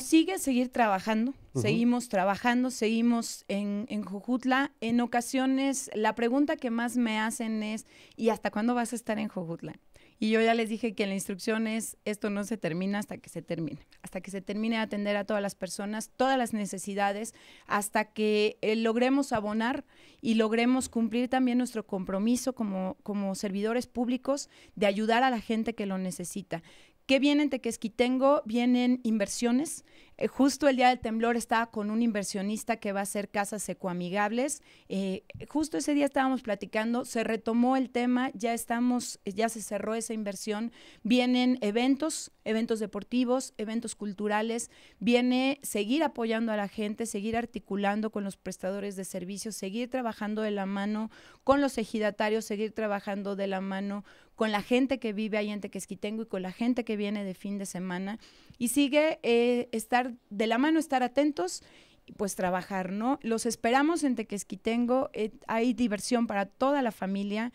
sigue seguir trabajando, seguimos trabajando, seguimos en, en Jujutla. En ocasiones, la pregunta que más me hacen es, ¿y hasta cuándo vas a estar en Jujutla? Y yo ya les dije que la instrucción es, esto no se termina hasta que se termine, hasta que se termine de atender a todas las personas, todas las necesidades, hasta que eh, logremos abonar y logremos cumplir también nuestro compromiso como, como servidores públicos de ayudar a la gente que lo necesita. ¿Qué vienen Tequesquitengo? Vienen inversiones eh, justo el día del temblor estaba con un inversionista que va a hacer casas ecoamigables. Eh, justo ese día estábamos platicando, se retomó el tema, ya estamos, ya se cerró esa inversión. Vienen eventos, eventos deportivos, eventos culturales, viene seguir apoyando a la gente, seguir articulando con los prestadores de servicios, seguir trabajando de la mano con los ejidatarios, seguir trabajando de la mano con la gente que vive ahí en Tequesquitengo y con la gente que viene de fin de semana. Y sigue eh, estar de la mano, estar atentos y pues trabajar, ¿no? Los esperamos en Tequesquitengo, eh, hay diversión para toda la familia.